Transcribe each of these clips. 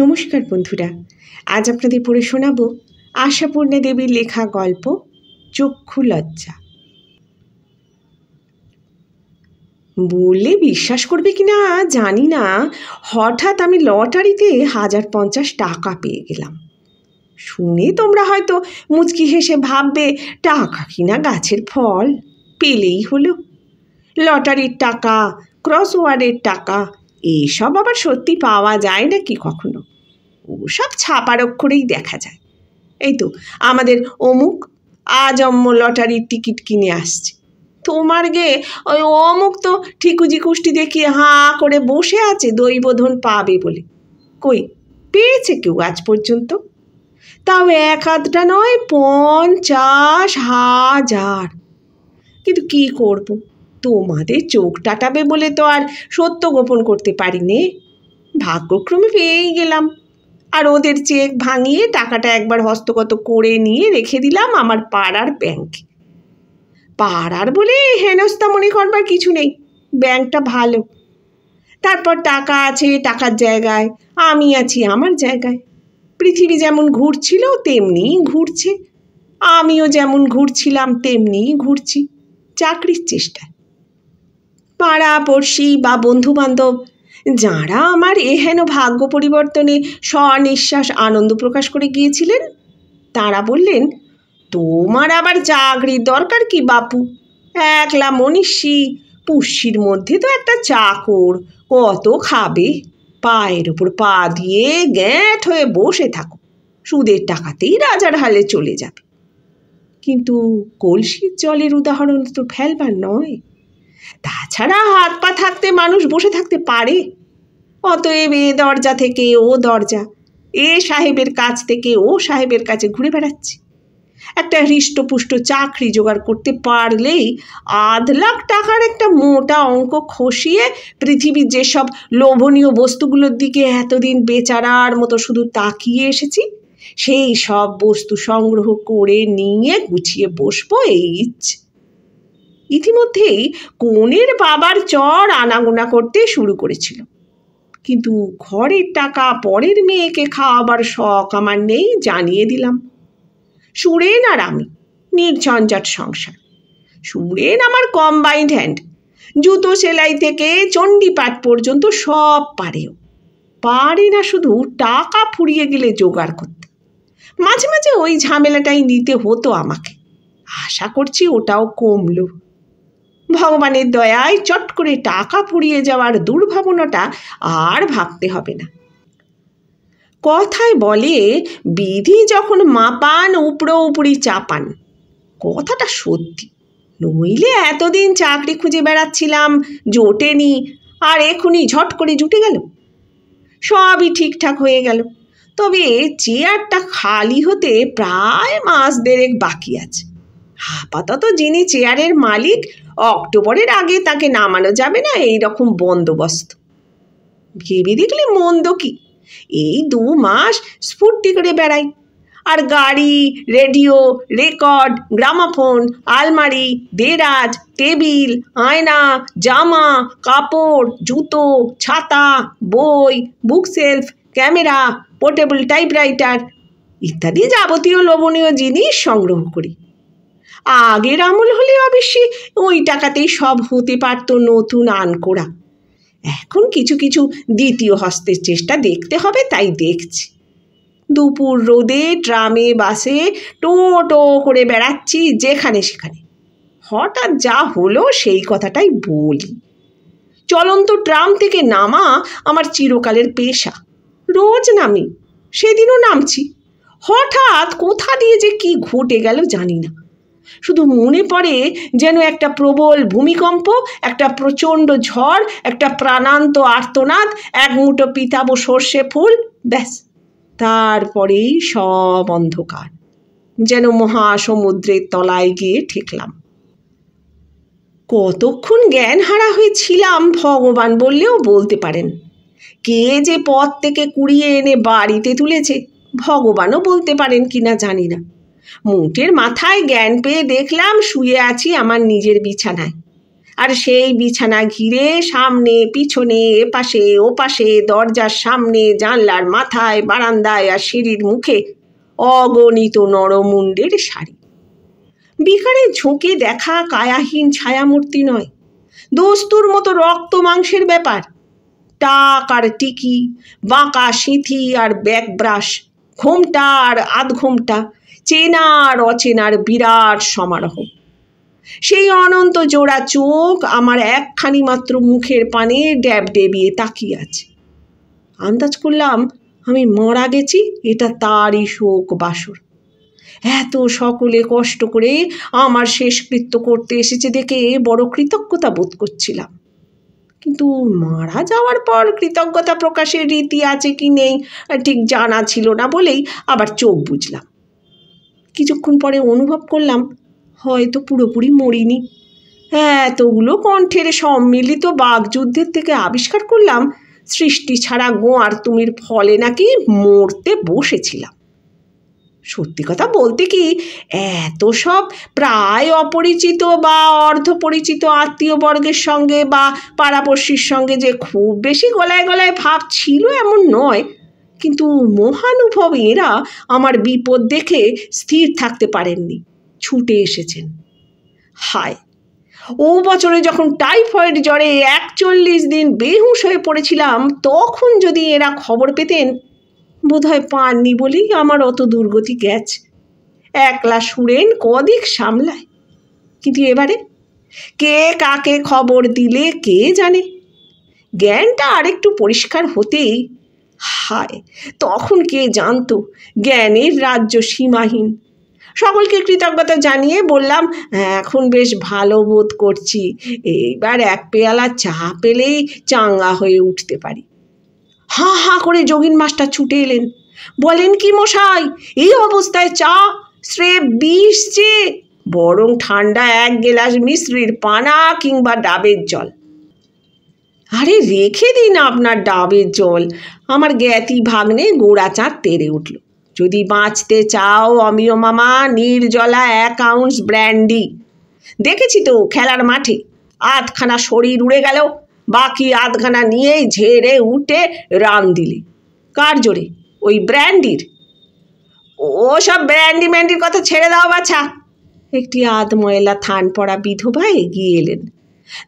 নমস্কার বন্ধুরা আজ আপনাদের পড়ে শোনাব আশাপূর্ণা দেবীর লেখা গল্প চক্ষু লজ্জা বললে বিশ্বাস করবে কি না জানি না হঠাৎ আমি লটারিতে হাজার পঞ্চাশ টাকা পেয়ে গেলাম শুনে তোমরা হয়তো মুচকি হেসে ভাববে টাকা কিনা গাছের ফল পেলেই হলো লটারির টাকা ক্রসওয়ার্ডের টাকা এইসব আবার সত্যি পাওয়া যায় নাকি কখনো ওসব ছাপার অক্ষরেই দেখা যায় এই তো আমাদের অমুক আজম্ম লটারির টিকিট কিনে আসছে তোমার গে ওই অমুক তো ঠিকুজি কুষ্টি দেখিয়ে হাঁ করে বসে আছে দৈবধন পাবে বলে কই পেয়েছে কেউ আজ পর্যন্ত তাও এক আধটা নয় পঞ্চাশ হাজার কিন্তু কি করবো তোমাদের চোখ টাটাবে বলে তো আর সত্য গোপন করতে পারিনি ভাগ্যক্রমে পেয়েই গেলাম আর ওদের চেক ভাঙিয়ে টাকাটা একবার হস্তগত করে নিয়ে রেখে দিলাম আমার পাড়ার ব্যাংকে পাড়ার বলে হেনস্তা মনে করবার কিছু নেই ব্যাংকটা ভালো তারপর টাকা আছে টাকার জায়গায় আমি আছি আমার জায়গায় পৃথিবী যেমন ঘুরছিল তেমনি ঘুরছে আমিও যেমন ঘুরছিলাম তেমনি ঘুরছি চাকরির চেষ্টায় পাড়া পড়শি বা বন্ধুবান্ধব যাঁরা আমার এহেন ভাগ্য পরিবর্তনে স্বনিঃশ্বাস আনন্দ প্রকাশ করে গিয়েছিলেন তারা বললেন তোমার আবার চাকরির দরকার কি বাপু একলা মনীষী পুষ্যির মধ্যে তো একটা চাকর কত খাবে পায়ের ওপর পা দিয়ে গ্যাঁট হয়ে বসে থাকো সুদের টাকাতেই রাজার হালে চলে যাবে কিন্তু কলসির জলের উদাহরণ তো ফেলবার নয় তাছাড়া হাত পা থাকতে মানুষ বসে থাকতে পারে অতএব এ দরজা থেকে ও দরজা এ সাহেবের কাছ থেকে ও সাহেবের কাছে ঘুরে বেড়াচ্ছে একটা হৃষ্টপুষ্ট চাকরি জোগাড় করতে পারলেই আধ লাখ টাকার একটা মোটা অঙ্ক খসিয়ে পৃথিবীর যেসব লোভনীয় বস্তুগুলোর দিকে এতদিন বেচারার মতো শুধু তাকিয়ে এসেছি সেই সব বস্তু সংগ্রহ করে নিয়ে গুছিয়ে বসবো এই ইচ্ছে ইতিমধ্যেই কনের বাবার চর আনাগোনা করতে শুরু করেছিল কিন্তু ঘরের টাকা পরের মেয়েকে খাওয়াবার শখ আমার নেই জানিয়ে দিলাম সুরেন আর আমি নির্ঝঞ্ঝাট সংসার সুরেন আমার কম্বাইন্ড হ্যান্ড জুতো সেলাই থেকে চণ্ডীপাঠ পর্যন্ত সব পারেও পারে না শুধু টাকা ফুরিয়ে গেলে জোগাড় করতে মাঝে মাঝে ওই ঝামেলাটাই নিতে হতো আমাকে আশা করছি ওটাও কমলো ভগবানের দয়ায় চট করে টাকা পুড়িয়ে যাওয়ার দুর্ভাবনাটা আর ভাবতে হবে না কথায় বলে বিধি যখন মাপান উপড়ো উপড়ি চাপান কথাটা সত্যি নইলে এতদিন চাকরি খুঁজে বেড়াচ্ছিলাম জোটেনি আর এখনই ঝট করে জুটে গেল সবই ঠিকঠাক হয়ে গেল তবে চেয়ারটা খালি হতে প্রায় মাস দেড়েক বাকি আছে আপাতত যিনি চেয়ারের মালিক অক্টোবরের আগে তাকে নামানো যাবে না এই রকম বন্দোবস্ত ভেবে দেখলে মন্দ কি এই দু মাস স্ফূর্তি করে বেড়াই আর গাড়ি রেডিও রেকর্ড গ্রামাফোন আলমারি দেরাজ টেবিল আয়না জামা কাপড় জুতো ছাতা বই বুকসেলফ ক্যামেরা পোর্টেবল টাইপরাইটার ইত্যাদি যাবতীয় লোভনীয় জিনিস সংগ্রহ করি আগের আমল হলে অবশ্যই ওই টাকাতেই সব হতে পারত নতুন আনকোড়া এখন কিছু কিছু দ্বিতীয় হস্তের চেষ্টা দেখতে হবে তাই দেখছি দুপুর রোদে ট্রামে বাসে টো টো করে বেড়াচ্ছি যেখানে সেখানে হঠাৎ যা হলো সেই কথাটাই বলি চলন্ত ট্রাম থেকে নামা আমার চিরকালের পেশা রোজ নামি সেদিনও নামছি হঠাৎ কোথা দিয়ে যে কি ঘটে গেল জানি না শুধু মনে পড়ে যেন একটা প্রবল ভূমিকম্প একটা প্রচণ্ড ঝড় একটা প্রাণান্ত আর্তনাদ এক মুঠো পিতাব সর্ষে ফুল ব্যাস তারপরেই সব অন্ধকার যেন মহাসমুদ্রের তলায় গিয়ে ঠেকলাম কতক্ষণ জ্ঞান হারা হয়েছিলাম ভগবান বললেও বলতে পারেন কে যে পথ থেকে কুড়িয়ে এনে বাড়িতে তুলেছে ভগবানও বলতে পারেন কিনা জানি না মোটের মাথায় জ্ঞান পেয়ে দেখলাম শুয়ে আছি আমার নিজের বিছানায় আর সেই বিছানা ঘিরে সামনে পিছনে এপাশে ওপাশে দরজার সামনে জানলার মাথায় বারান্দায় আর সিঁড়ির মুখে অগণিত নরমুণ্ডের শাড়ি বিকারে ঝোঁকে দেখা কায়াহীন ছায়ামূর্তি নয় দোস্তুর মতো রক্ত মাংসের ব্যাপার টাক আর টিকি বাঁকা সিঁথি আর ব্যাক ব্রাশ ঘোমটা আর আধ ঘোমটা চেনার অচেনার বিরাট সমারোহ সেই অনন্ত জোড়া চোখ আমার একখানি মাত্র মুখের পানে ড্যাব ডেবিয়ে তাকিয়ে আছে আন্দাজ করলাম আমি মরা গেছি এটা তারই শোক বাসর এত সকলে কষ্ট করে আমার শেষকৃত্য করতে এসেছে দেখে বড় কৃতজ্ঞতা বোধ করছিলাম কিন্তু মারা যাওয়ার পর কৃতজ্ঞতা প্রকাশের রীতি আছে কি নেই ঠিক জানা ছিল না বলেই আবার চোখ বুঝলাম কিছুক্ষণ পরে অনুভব করলাম হয়তো পুরোপুরি মরিনি হ্যাঁ এতগুলো কণ্ঠের সম্মিলিত বাঘযুদ্ধের থেকে আবিষ্কার করলাম সৃষ্টি ছাড়া গোয়ার তুমির ফলে নাকি মরতে বসেছিলাম সত্যি কথা বলতে কি এত সব প্রায় অপরিচিত বা অর্ধপরিচিত আত্মীয়বর্গের সঙ্গে বা পাড়াপড়শির সঙ্গে যে খুব বেশি গলায় গলায় ভাব ছিল এমন নয় কিন্তু মহানুভব এঁরা আমার বিপদ দেখে স্থির থাকতে পারেননি ছুটে এসেছেন হায় ও বছরে যখন টাইফয়েড জ্বরে একচল্লিশ দিন বেহুশ হয়ে পড়েছিলাম তখন যদি এরা খবর পেতেন বোধহয় পাননি বলেই আমার অত দুর্গতি গেছে একলা সুরেন কদিক সামলায় কিন্তু এবারে কে কাকে খবর দিলে কে জানে জ্ঞানটা আরেকটু পরিষ্কার হতেই হায় তখন কে জানতো জ্ঞানের রাজ্য সীমাহীন সকলকে কৃতজ্ঞতা জানিয়ে বললাম এখন বেশ ভালো বোধ করছি এইবার এক পেয়ালা চা পেলেই চাঙ্গা হয়ে উঠতে পারি হাঁ হাঁ করে যোগিন মাস্টার ছুটে এলেন বলেন কি মশাই এই অবস্থায় চা স্রেফ বিষ চেয়ে বরং ঠান্ডা এক গেলাস মিশ্রির পানা কিংবা ডাবের জল আরে রেখে দিন আপনার ডাবের জল আমার জ্ঞাতি ভাগ্নে গোড়া চাঁদ তেরে উঠল যদি বাঁচতে চাও অমিয় মামা নির্জলা এক আউন্স ব্র্যান্ডি দেখেছি তো খেলার মাঠে আধখানা শরীর উড়ে গেল বাকি আধখানা নিয়েই ঝেড়ে উঠে রান দিলে কার জোরে ওই ব্র্যান্ডির ও সব ব্র্যান্ডি ম্যান্ডির কথা ছেড়ে দাও বাছা একটি আধ ময়লা থান পড়া বিধবা এগিয়ে এলেন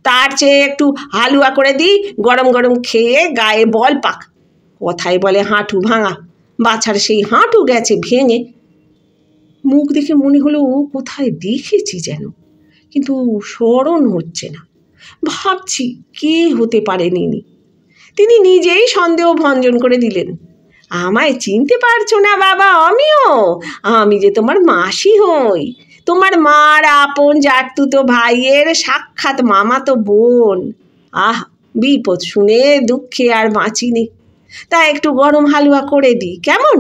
তার চেয়ে একটু হালুয়া করে দিই গরম গরম খেয়ে গায়ে বল পাক কথায় বলে হাঁটু ভাঙা বাছার সেই হাঁটু গেছে ভেঙে মুখ দেখে মনে হলো ও কোথায় দেখেছি যেন কিন্তু স্মরণ হচ্ছে না ভাবছি কে হতে পারেনি তিনি নিজেই সন্দেহ ভঞ্জন করে দিলেন আমায় চিনতে পারছো না বাবা আমিও আমি যে তোমার মাসি হই তোমার মার আপন তো ভাইয়ের সাক্ষাৎ মামাতো বোন আহ বিপদ শুনে দুঃখে আর বাঁচিনি তা একটু গরম হালুয়া করে দিই কেমন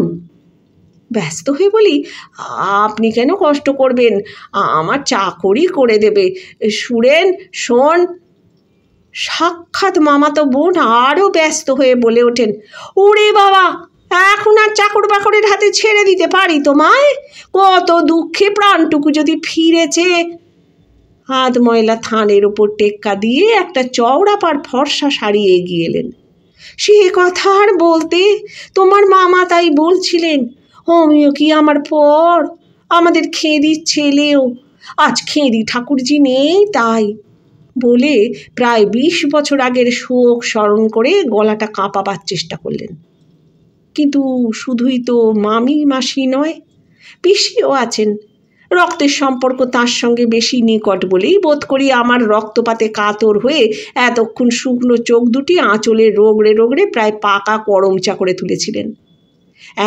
ব্যস্ত হয়ে বলি আপনি কেন কষ্ট করবেন আমার চাকরি করে দেবে সুরেন শোন সাক্ষাৎ মামা তো বোন আরও ব্যস্ত হয়ে বলে ওঠেন ওরে বাবা এখন আর চাকর বাকরের হাতে ছেড়ে দিতে পারি তোমায় কত দুঃখে প্রাণটুকু যদি ফিরেছে হাত ময়লা থানের ওপর টেক্কা দিয়ে একটা চওড়া পার ফর্সা শাড়ি এগিয়ে এলেন সে কথা আর বলতে তোমার মামা তাই বলছিলেন হোমিও কি আমার পর আমাদের খেঁদির ছেলেও আজ খেঁদি ঠাকুরজি নেই তাই বলে প্রায় বিশ বছর আগের শোক স্মরণ করে গলাটা কাঁপাবার চেষ্টা করলেন কিন্তু শুধুই তো মামি মাসি নয় পিসিও আছেন রক্তের সম্পর্ক তার সঙ্গে বেশি নিকট বলেই বোধ করি আমার রক্তপাতে কাতর হয়ে এতক্ষণ শুকনো চোখ দুটি আঁচলে রোগড়ে রোগড়ে প্রায় পাকা করমচা করে তুলেছিলেন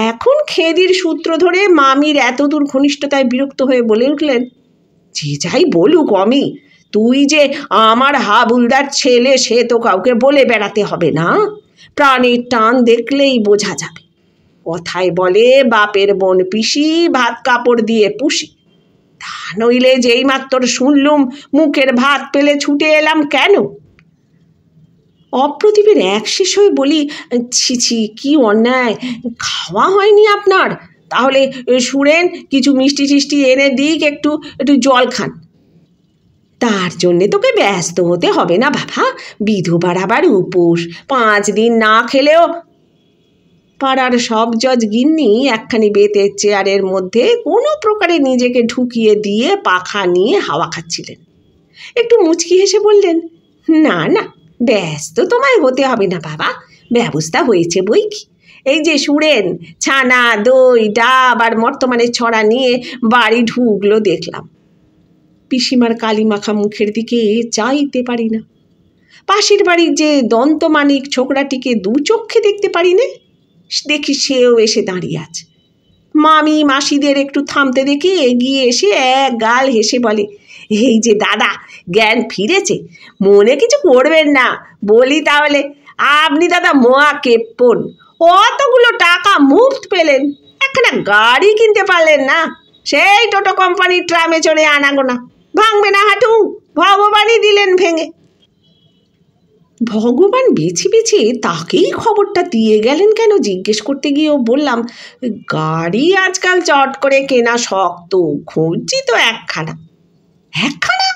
এখন খেদির সূত্র ধরে মামির এতদূর ঘনিষ্ঠতায় বিরক্ত হয়ে বলে উঠলেন যে যাই বলুক অমি তুই যে আমার হাবুলদার ছেলে সে তো কাউকে বলে বেড়াতে হবে না প্রাণের টান দেখলেই বোঝা যাবে কথায় বলে বাপের বোন পিসি ভাত কাপড় দিয়ে পুষি তা নইলে যেই মাত্র শুনলুম মুখের ভাত পেলে ছুটে এলাম কেন অপ্রদীপের এক শেষ হয়ে বলি ছি ছি কী অন্যায় খাওয়া হয়নি আপনার তাহলে সুরেন কিছু মিষ্টি টিষ্টি এনে দিক একটু একটু জল খান তার জন্যে তোকে ব্যস্ত হতে হবে না বাবা বিধবার আবার উপোস পাঁচ দিন না খেলেও পাড়ার সব জজ গিন্নি একখানি বেতের চেয়ারের মধ্যে কোনো প্রকারে নিজেকে ঢুকিয়ে দিয়ে পাখা নিয়ে হাওয়া খাচ্ছিলেন একটু মুচকি হেসে বললেন না না ব্যস্ত তোমায় হতে হবে না বাবা ব্যবস্থা হয়েছে বই কি এই যে সুরেন ছানা দই ডাব আর বর্তমানে ছড়া নিয়ে বাড়ি ঢুকলো দেখলাম পিসিমার কালিমাখা মুখের দিকে চাইতে পারি না পাশের বাড়ির যে দন্তমানিক ছোকরাটিকে দু চক্ষে দেখতে পারি না দেখি সেও এসে দাঁড়িয়ে আছে মামি মাসিদের একটু থামতে দেখে এগিয়ে এসে এক গাল হেসে বলে এই যে দাদা জ্ঞান ফিরেছে মনে কিছু করবেন না বলি তাহলে আপনি দাদা মোয়া কেপন অতগুলো টাকা মুফত পেলেন একখানা গাড়ি কিনতে পারলেন না সেই টোটো কোম্পানির ট্রামে চড়ে আনাগোনা ভাঙবে না হাঁটু ভগবানই দিলেন ভেঙে ভগবান বেছে বেছে তাকেই খবরটা দিয়ে গেলেন কেন জিজ্ঞেস করতে গিয়েও বললাম গাড়ি আজকাল চট করে কেনা শক্ত খুঁজছি তো একখানা একখানা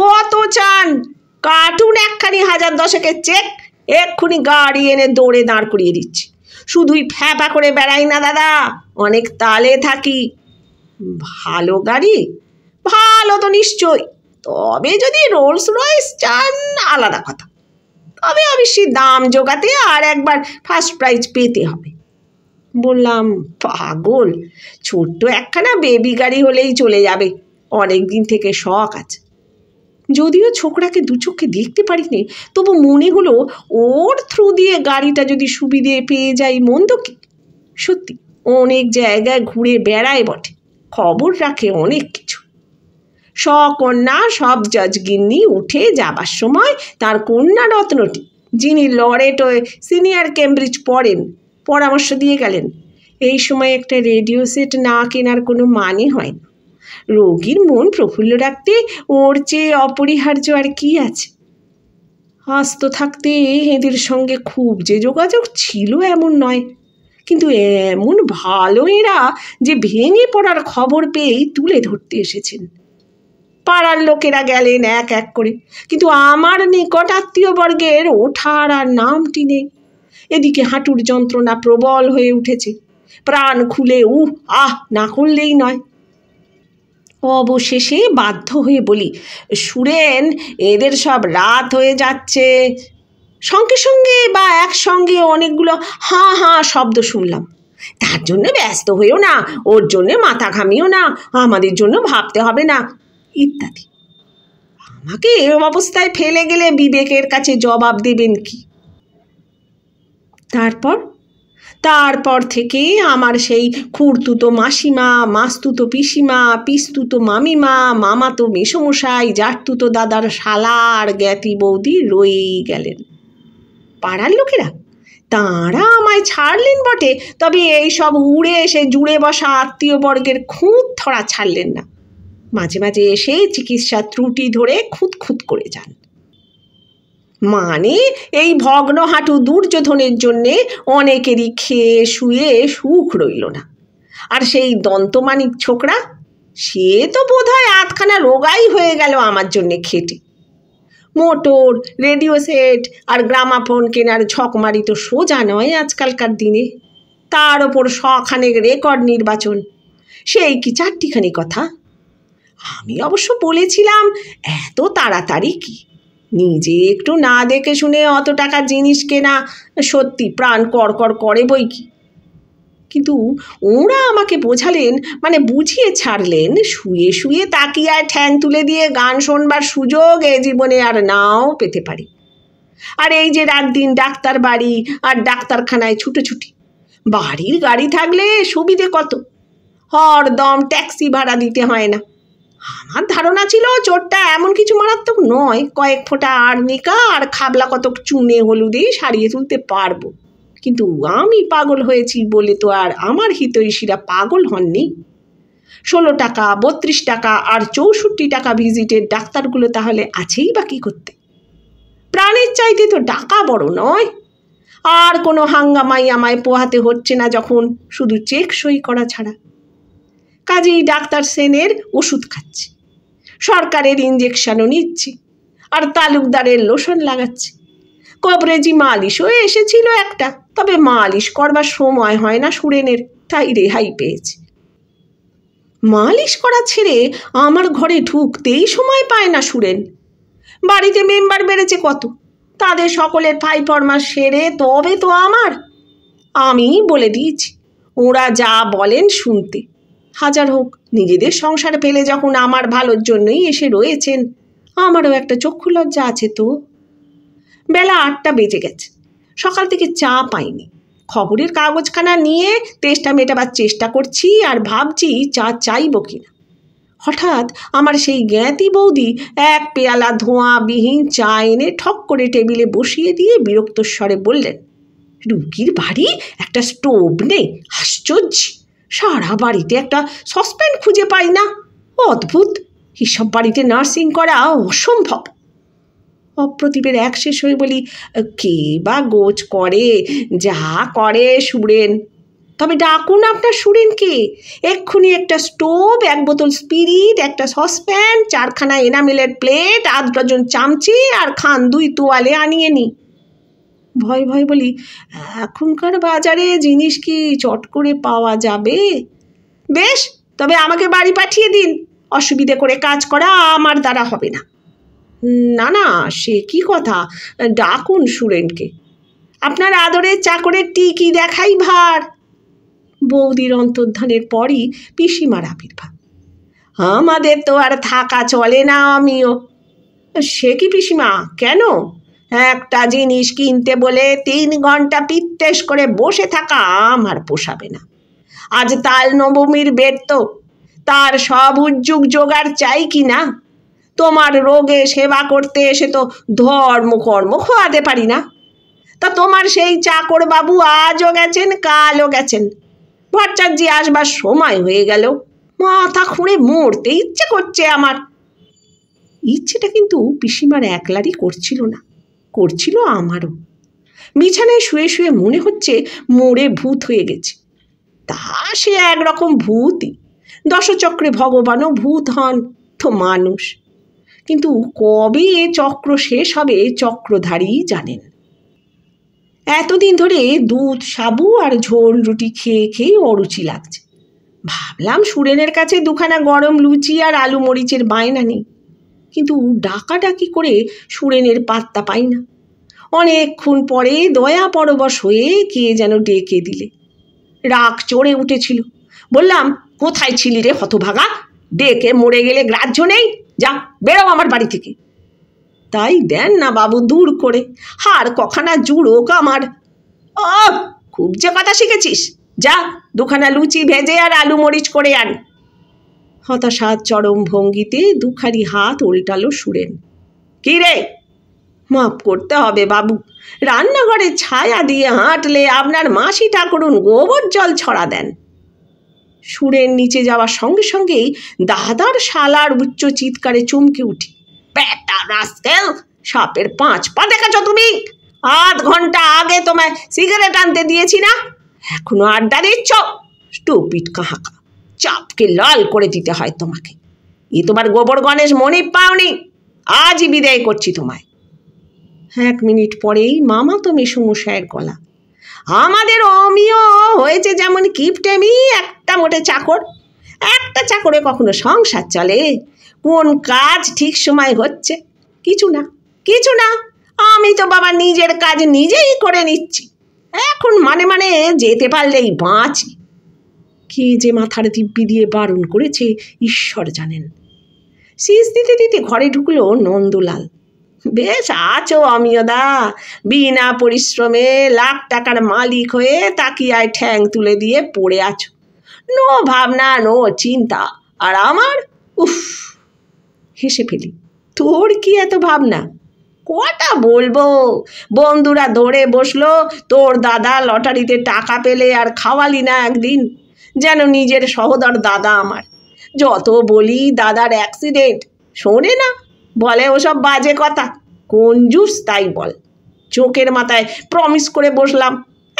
কত চান কার্টুন একখানি হাজার দশকের চেক এক্ষুনি গাড়ি এনে দৌড়ে দাঁড় করিয়ে দিচ্ছি শুধুই ফ্যাপা করে বেড়াই না দাদা অনেক তালে থাকি ভালো গাড়ি ভালো তো নিশ্চয়ই তবে যদি রোলস রয়েস চান আলাদা কথা তবে অবশ্যই দাম জোগাতে আর একবার ফার্স্ট প্রাইজ পেতে হবে বললাম পাগল ছোট্ট একখানা বেবি গাড়ি হলেই চলে যাবে অনেক দিন থেকে শখ আছে যদিও ছোকরাকে দু চোখে দেখতে পারিনি তবু মনে হলো ওর থ্রু দিয়ে গাড়িটা যদি সুবিধে পেয়ে যাই মন্দ কি সত্যি অনেক জায়গায় ঘুরে বেড়ায় বটে খবর রাখে অনেক কিছু সকন্যা সব জজগিন্নি উঠে যাবার সময় তার কন্যা রত্নটি যিনি লরেটোয় সিনিয়র কেমব্রিজ পড়েন পরামর্শ দিয়ে গেলেন এই সময় একটা রেডিও সেট না কেনার কোনো মানে হয় না রোগীর মন প্রফুল্ল রাখতে ওর চেয়ে অপরিহার্য আর কি আছে হাস্ত থাকতে এদের সঙ্গে খুব যে যোগাযোগ ছিল এমন নয় কিন্তু এমন ভালো এরা যে ভেঙে পড়ার খবর পেয়েই তুলে ধরতে এসেছেন পাড়ার লোকেরা গেলেন এক এক করে কিন্তু আমার নিকট আত্মীয়বর্গের ওঠার আর নামটি নেই এদিকে হাঁটুর যন্ত্রণা প্রবল হয়ে উঠেছে প্রাণ খুলে উ আহ না করলেই নয় অবশেষে বাধ্য হয়ে বলি সুরেন এদের সব রাত হয়ে যাচ্ছে সঙ্গে সঙ্গে বা একসঙ্গে অনেকগুলো হাঁ হাঁ শব্দ শুনলাম তার জন্য ব্যস্ত হইও না ওর জন্য মাথা ঘামিও না আমাদের জন্য ভাবতে হবে না ইত্যাদি আমাকে এরম অবস্থায় ফেলে গেলে বিবেকের কাছে জবাব দেবেন কি তারপর তারপর থেকে আমার সেই খুঁড়তুতো মাসিমা মাস্তুতো পিসিমা পিস্তুতো মামিমা মামাতো মেসমশাই জাটতুতো দাদার শালার জ্ঞাতি বৌদি রয়েই গেলেন পাড়ার লোকেরা তাঁরা আমায় ছাড়লেন বটে তবে এই সব উড়ে এসে জুড়ে বসা আত্মীয়বর্গের খুঁত ধরা ছাড়লেন না মাঝে মাঝে এসে চিকিৎসার ত্রুটি ধরে খুঁত করে যান মানে এই ভগ্ন হাঁটু দুর্যোধনের জন্যে অনেকেরই খেয়ে শুয়ে সুখ রইল না আর সেই দন্তমানিক ছোকরা সে তো বোধ হয় আধখানা রোগাই হয়ে গেল আমার জন্যে খেটে মোটর রেডিও সেট আর গ্রামাফোন কেনার ঝকমারি তো সোজা নয় আজকালকার দিনে তার ওপর শখানেক রেকর্ড নির্বাচন সেই কি চারটিখানি কথা আমি অবশ্য বলেছিলাম এত তাড়াতাড়ি কি নিজে একটু না দেখে শুনে অত টাকা জিনিস কেনা সত্যি প্রাণ কড়কড় করে বই কি কিন্তু ওরা আমাকে বোঝালেন মানে বুঝিয়ে ছাড়লেন শুয়ে শুয়ে তাকিয়ায় ঠ্যাং তুলে দিয়ে গান শোনবার সুযোগ এ জীবনে আর নাও পেতে পারি আর এই যে রাত দিন ডাক্তার বাড়ি আর ডাক্তারখানায় ছুটোছুটি বাড়ির গাড়ি থাকলে সুবিধে কত হরদম ট্যাক্সি ভাড়া দিতে হয় না আমার ধারণা ছিল চোরটা এমন কিছু মারাত্মক নয় কয়েক ফোঁটা আর নিকা আর খাবলা কতক চুনে হলুদে সারিয়ে তুলতে পারবো কিন্তু আমি পাগল হয়েছি বলে তো আর আমার হিতৈষীরা পাগল হননি ষোলো টাকা বত্রিশ টাকা আর চৌষট্টি টাকা ভিজিটের ডাক্তারগুলো তাহলে আছেই বা কী করতে প্রাণের চাইতে তো ডাকা বড় নয় আর কোনো হাঙ্গামাই আমায় পোহাতে হচ্ছে না যখন শুধু চেক সই করা ছাড়া কাজেই ডাক্তার সেনের ওষুধ খাচ্ছি সরকারের ইঞ্জেকশনও নিচ্ছি আর তালুকদারের লোশন লাগাচ্ছি কবরেজি মালিশও এসেছিল একটা তবে মালিশ করবার সময় হয় না সুরেনের তাই রেহাই পেয়েছি মালিশ করা ছেড়ে আমার ঘরে ঢুকতেই সময় পায় না সুরেন বাড়িতে মেম্বার বেড়েছে কত তাদের সকলের ফাই ফরমাস সেরে তবে তো আমার আমি বলে দিয়েছি ওরা যা বলেন শুনতে হাজার হোক নিজেদের সংসার ফেলে যখন আমার ভালোর জন্যই এসে রয়েছেন আমারও একটা চক্ষু লজ্জা আছে তো বেলা আটটা বেজে গেছে সকাল থেকে চা পাইনি খবরের কাগজখানা নিয়ে তেষ্টা মেটাবার চেষ্টা করছি আর ভাবছি চা চাইব কিনা হঠাৎ আমার সেই জ্ঞাতি বৌদি এক পেয়ালা ধোঁয়া বিহীন চা এনে ঠক করে টেবিলে বসিয়ে দিয়ে বিরক্ত স্বরে বললেন রুগীর বাড়ি একটা স্টোভ নেই আশ্চর্য সারা বাড়িতে একটা সসপ্যান খুঁজে পাই না অদ্ভুত এসব বাড়িতে নার্সিং করা অসম্ভব অপ্রতিবের এক শেষ হয়ে বলি কে বা গোজ করে যা করে সুরেন তবে ডাকুন আপনার সুরেনকে এক্ষুনি একটা স্টোভ এক বোতল স্পিরিট একটা সসপ্যান চারখানা এনামেলের প্লেট আধ ডজন চামচি আর খান দুই তোয়ালে আনিয়ে নিই ভয় ভয় বলি এখনকার বাজারে জিনিস কি চট করে পাওয়া যাবে বেশ তবে আমাকে বাড়ি পাঠিয়ে দিন অসুবিধে করে কাজ করা আমার দ্বারা হবে না না না সে কি কথা ডাকুন সুরেনকে আপনার আদরের চাকরের টিকি দেখাই ভার বৌদির অন্তর্ধানের পরই পিসিমার আবির্ভাব আমাদের তো আর থাকা চলে না আমিও সে কি পিসিমা কেন একটা জিনিস কিনতে বলে তিন ঘন্টা পিত্তেস করে বসে থাকা আমার পোষাবে না আজ তাল নবমীর বের তো তার সব উদ্যোগ জোগাড় চাই কি না তোমার রোগে সেবা করতে এসে তো ধর্ম কর্ম খোয়াতে পারি না তা তোমার সেই চাকর বাবু আজও গেছেন কালও গেছেন ভট্টাচার্যি আসবার সময় হয়ে গেল মাথা খুঁড়ে মরতে ইচ্ছে করছে আমার ইচ্ছেটা কিন্তু পিসিমার একলারই করছিল না করছিল আমারও বিছানায় শুয়ে শুয়ে মনে হচ্ছে মোড়ে ভূত হয়ে গেছে তা সে একরকম ভূতই দশচক্রে ভগবানও ভূত হন তো মানুষ কিন্তু কবে এ চক্র শেষ হবে চক্রধারী জানেন এতদিন ধরে দুধ সাবু আর ঝোল রুটি খেয়ে খেয়ে অরুচি লাগছে ভাবলাম সুরেনের কাছে দুখানা গরম লুচি আর আলু মরিচের বায়না নেই কিন্তু ডাকাডাকি করে সুরেনের পাত্তা পাই না অনেকক্ষণ পরে দয়া পরবশ হয়ে কে যেন ডেকে দিলে রাগ চড়ে উঠেছিল বললাম কোথায় ছিলি রে হতভাগা ডেকে মরে গেলে গ্রাহ্য নেই যা বেরো আমার বাড়ি থেকে তাই দেন না বাবু দূর করে হার কখানা জুড়ো কামার খুব যে কথা শিখেছিস যা দুখানা লুচি ভেজে আর আলু মরিচ করে আন হতাশার চরম ভঙ্গিতে দুখানি হাত উল্টালো সুরেন কী রে মাপ করতে হবে বাবু রান্নাঘরে ছায়া দিয়ে হাঁটলে আপনার মাসি ঠাকুরুন গোবর জল ছড়া দেন সুরের নিচে যাওয়ার সঙ্গে সঙ্গেই দাদার শালার উচ্চ চিৎকারে চমকে উঠি বেটা রাস্কেল সাপের পাঁচ পা দেখাছ তুমি আধ ঘন্টা আগে তোমায় সিগারেট আনতে দিয়েছি না এখনো আড্ডা দিচ্ছ স্টুপিট কাহাকা চাপকে লাল করে দিতে হয় তোমাকে এ তোমার গোবর গণেশ মনে পাওনি আজই বিদায় করছি তোমায় এক মিনিট পরেই মামা তো মশাইয়ের গলা আমাদের অমিয় হয়েছে যেমন কিপটেমি একটা মোটে চাকর একটা চাকরে কখনো সংসার চলে কোন কাজ ঠিক সময় হচ্ছে কিছু না কিছু না আমি তো বাবা নিজের কাজ নিজেই করে নিচ্ছি এখন মানে মানে যেতে পারলেই বাঁচি কে যে মাথার দিব্যি দিয়ে বারণ করেছে ঈশ্বর জানেন শীষ দিতে দিতে ঘরে ঢুকলো নন্দলাল বেশ আছো আমিও দা বিনা পরিশ্রমে লাখ টাকার মালিক হয়ে তাকিয়ায় ঠ্যাং তুলে দিয়ে পড়ে আছো নো ভাবনা নো চিন্তা আর আমার উফ হেসে ফেলি তোর কি এত ভাবনা কটা বলবো বন্ধুরা ধরে বসলো তোর দাদা লটারিতে টাকা পেলে আর খাওয়ালি না একদিন যেন নিজের সহদর দাদা আমার যত বলি দাদার অ্যাক্সিডেন্ট শোনে না বলে ওসব বাজে কথা জুস তাই বল চোখের মাথায় প্রমিস করে বসলাম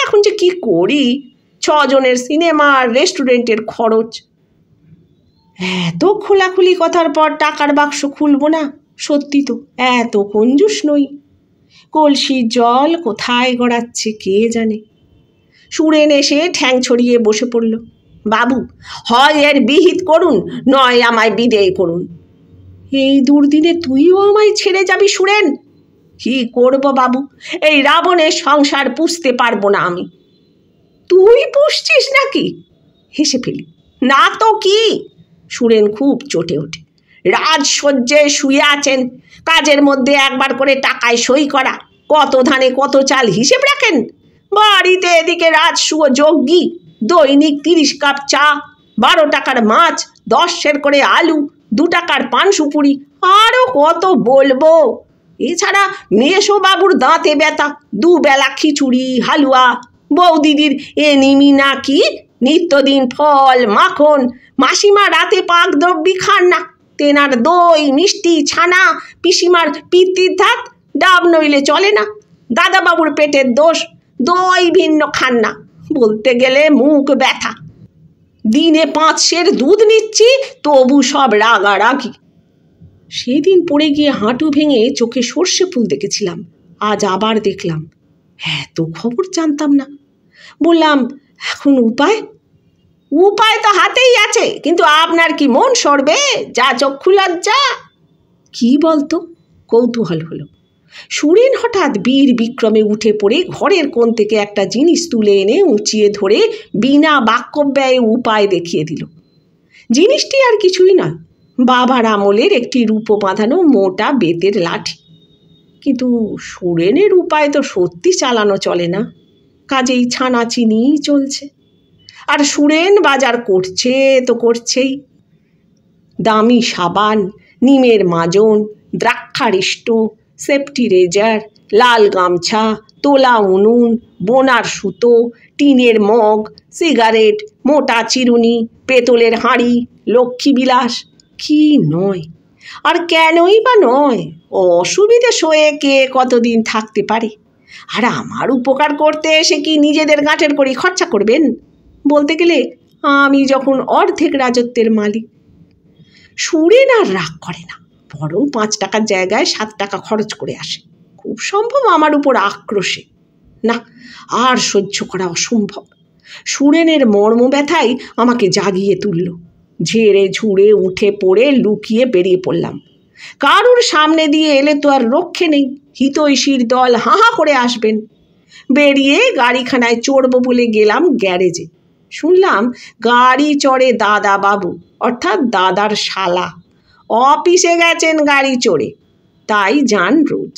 এখন যে কি করি ছজনের সিনেমা আর রেস্টুরেন্টের খরচ এত খোলাখুলি কথার পর টাকার বাক্স খুলবো না সত্যি তো এত কঞ্জুস নই কলসির জল কোথায় গড়াচ্ছে কে জানে সুরেন এসে ঠ্যাং ছড়িয়ে বসে পড়ল বাবু হয় এর বিহিত করুন নয় আমায় বিদেয় করুন এই দুর্দিনে তুইও আমায় ছেড়ে যাবি সুরেন কি করব বাবু এই রাবণের সংসার পুষতে পারবো না আমি তুই পুষছিস নাকি হেসে ফেলি না তো কি সুরেন খুব চটে ওঠে রাজসজ্জে শুয়ে আছেন কাজের মধ্যে একবার করে টাকায় সই করা কত ধানে কত চাল হিসেব রাখেন বাড়িতে এদিকে রাজসুয় যজ্ঞি দৈনিক তিরিশ কাপ চা বারো টাকার মাছ দশ সের করে আলু দু টাকার পান সুপুরি আরও কত বলবো এছাড়া বাবুর দাঁতে ব্যথা দুবেলা খিচুড়ি হালুয়া এ এনিমি নাকি নিত্যদিন ফল মাখন মাসিমা রাতে পাক দ্রব্যি খান না তেনার দই মিষ্টি ছানা পিসিমার পিতৃ থাক ডাব নইলে চলে না দাদাবাবুর পেটের দোষ দই ভিন্ন খান না বলতে গেলে মুখ ব্যথা দিনে পাঁচ সের দুধ নিচ্ছি তবু সব রাগারাগি সেদিন পড়ে গিয়ে হাঁটু ভেঙে চোখে সর্ষে ফুল দেখেছিলাম আজ আবার দেখলাম এত হ্যাঁ, খবর জানতাম না বললাম এখন উপায় উপায় তো হাতেই আছে কিন্তু আপনার কি মন সরবে যা চক্ষু লজ্জা কি বলতো কৌতূহল হলো সুরেন হঠাৎ বীর বিক্রমে উঠে পড়ে ঘরের কোণ থেকে একটা জিনিস তুলে এনে উঁচিয়ে ধরে বিনা বাক্যব্যয়ে উপায় দেখিয়ে দিল জিনিসটি আর কিছুই নয় বাবার আমলের একটি রূপো বাঁধানো মোটা বেতের লাঠি কিন্তু সুরেনের উপায় তো সত্যি চালানো চলে না কাজেই ছানা চিনিই চলছে আর সুরেন বাজার করছে তো করছেই দামি সাবান নিমের মাজন দ্রাক্ষারিষ্ট সেফটি রেজার লাল গামছা তোলা উনুন বোনার সুতো টিনের মগ সিগারেট মোটা চিরুনি পেতলের হাঁড়ি লক্ষ্মীবিলাস কি নয় আর কেনই বা নয় অসুবিধে শোয়ে কে কতদিন থাকতে পারে আর আমার উপকার করতে এসে কি নিজেদের গাঁটের করি খরচা করবেন বলতে গেলে আমি যখন অর্ধেক রাজত্বের মালিক সুরেন আর রাগ করে না বরং পাঁচ টাকার জায়গায় সাত টাকা খরচ করে আসে খুব সম্ভব আমার উপর আক্রোশে না আর সহ্য করা অসম্ভব সুরেনের মর্ম ব্যথাই আমাকে জাগিয়ে তুলল ঝেড়ে ঝুড়ে উঠে পড়ে লুকিয়ে বেরিয়ে পড়লাম কারুর সামনে দিয়ে এলে তো আর রক্ষে নেই হিতৈষীর দল হাঁ হাঁ করে আসবেন বেরিয়ে গাড়িখানায় চড়বো বলে গেলাম গ্যারেজে শুনলাম গাড়ি চড়ে দাদা বাবু অর্থাৎ দাদার শালা অফিসে গেছেন গাড়ি চড়ে তাই যান রোজ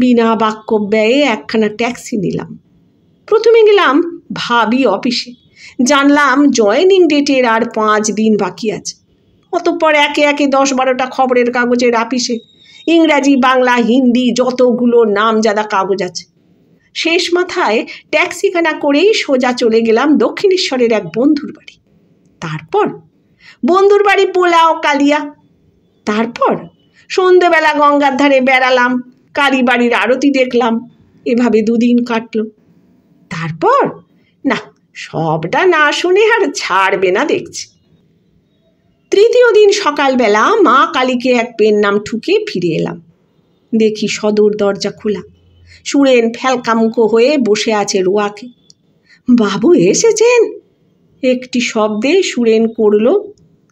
বিনা বাক্য ব্যয়ে একখানা ট্যাক্সি নিলাম প্রথমে গেলাম ভাবি অফিসে জানলাম জয়েনিং ডেটের আর পাঁচ দিন বাকি আছে অতঃপর একে একে দশ বারোটা খবরের কাগজের আপিসে ইংরাজি বাংলা হিন্দি যতগুলো নাম যাদা কাগজ আছে শেষ মাথায় ট্যাক্সিখানা করেই সোজা চলে গেলাম দক্ষিণেশ্বরের এক বন্ধুর বাড়ি তারপর বন্ধুর বাড়ি পোলাও কালিয়া তারপর সন্ধেবেলা গঙ্গার ধারে বেড়ালাম কালী বাড়ির আরতি দেখলাম এভাবে দুদিন কাটল তারপর না সবটা না শুনে আর ছাড়বে না দেখছি তৃতীয় দিন সকালবেলা মা কালীকে এক পেন নাম ঠুকে ফিরে এলাম দেখি সদর দরজা খোলা সুরেন ফ্যালকামুখো হয়ে বসে আছে রোয়াকে বাবু এসেছেন একটি শব্দে সুরেন করল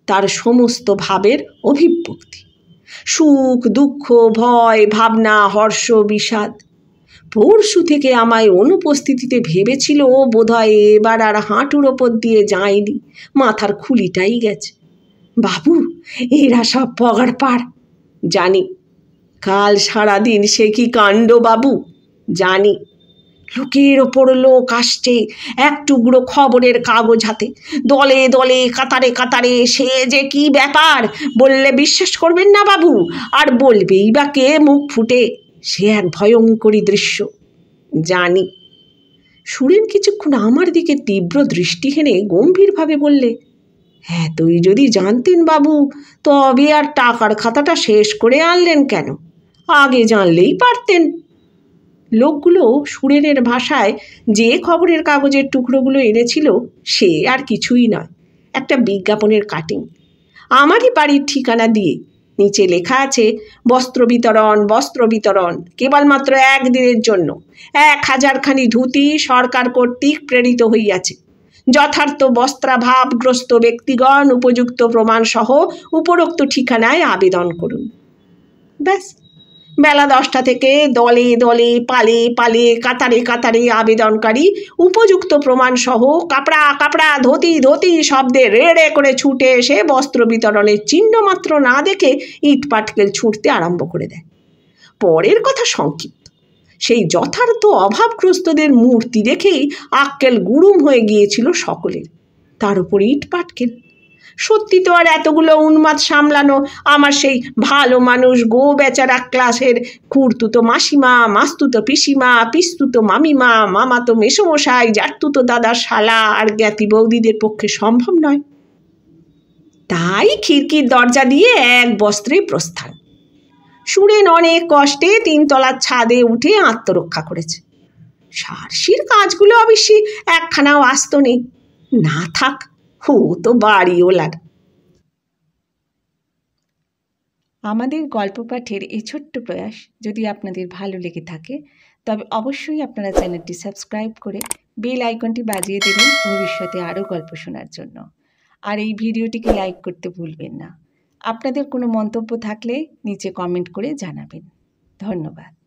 তার সমস্ত ভাবের অভিব্যক্তি সুখ দুঃখ ভয় ভাবনা হর্ষ বিষাদ পরশু থেকে আমায় অনুপস্থিতিতে ভেবেছিল ও বোধহয় এবার আর হাঁটুর ওপর দিয়ে যায়নি মাথার খুলিটাই গেছে বাবু এরা সব পগার পার জানি কাল সারাদিন সে কি কাণ্ড বাবু জানি লোকের ওপর লোক আসছে এক টুকরো খবরের কাগজ হাতে দলে দলে কাতারে কাতারে সে যে কি ব্যাপার বললে বিশ্বাস করবেন না বাবু আর বলবেই বা কে মুখ ফুটে সে এক ভয়ঙ্করী দৃশ্য জানি সুরেন কিছুক্ষণ আমার দিকে তীব্র দৃষ্টি হেনে গম্ভীরভাবে বললে হ্যাঁ তুই যদি জানতেন বাবু তবে আর টাকার খাতাটা শেষ করে আনলেন কেন আগে জানলেই পারতেন লোকগুলো সুরেনের ভাষায় যে খবরের কাগজের টুকরোগুলো এনেছিল সে আর কিছুই নয় একটা বিজ্ঞাপনের কাটিং আমারই বাড়ির ঠিকানা দিয়ে নিচে লেখা আছে বস্ত্র বিতরণ বস্ত্র বিতরণ কেবলমাত্র একদিনের জন্য এক হাজারখানি ধুতি সরকার কর্তৃক প্রেরিত হইয়াছে যথার্থ বস্ত্রাভাবগ্রস্ত ব্যক্তিগণ উপযুক্ত প্রমাণসহ উপরোক্ত ঠিকানায় আবেদন করুন ব্যাস বেলা দশটা থেকে দলে দলে পালে পালে কাতারে কাতারে আবেদনকারী উপযুক্ত প্রমাণসহ কাপড়া কাপড়া ধতি ধতি শব্দে রেড়ে করে ছুটে এসে বস্ত্র বিতরণের চিহ্ন মাত্র না দেখে ইট পাটকেল ছুটতে আরম্ভ করে দেয় পরের কথা সংক্ষিপ্ত সেই যথার্থ অভাবগ্রস্তদের মূর্তি দেখেই আক্কেল গুরুম হয়ে গিয়েছিল সকলের তার উপর ইট পাটকেল সত্যি তো আর এতগুলো উন্মাদ সামলানো আমার সেই ভালো মানুষ গো বেচারা ক্লাসের খুঁড়তুতো মাসিমা মাস্তুতো পিসিমা পিস্তুতো মামিমা মামাতো মেসমশাই জাটতুতো দাদা শালা আর জ্ঞাতি বৌদিদের পক্ষে সম্ভব নয় তাই খিড়কির দরজা দিয়ে এক বস্ত্রে প্রস্থান সুরেন অনেক কষ্টে তিনতলার ছাদে উঠে আত্মরক্ষা করেছে সারসির কাজগুলো অবশ্যই একখানাও আসত নেই না থাক হু তো বাড়িওলার আমাদের গল্প পাঠের এই ছোট্ট প্রয়াস যদি আপনাদের ভালো লেগে থাকে তবে অবশ্যই আপনারা চ্যানেলটি সাবস্ক্রাইব করে বেল আইকনটি বাজিয়ে দেবেন ভবিষ্যতে আরও গল্প শোনার জন্য আর এই ভিডিওটিকে লাইক করতে ভুলবেন না আপনাদের কোনো মন্তব্য থাকলে নিচে কমেন্ট করে জানাবেন ধন্যবাদ